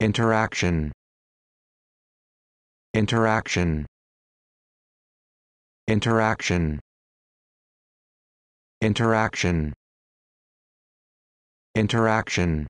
Interaction. Interaction. Interaction. Interaction. Interaction.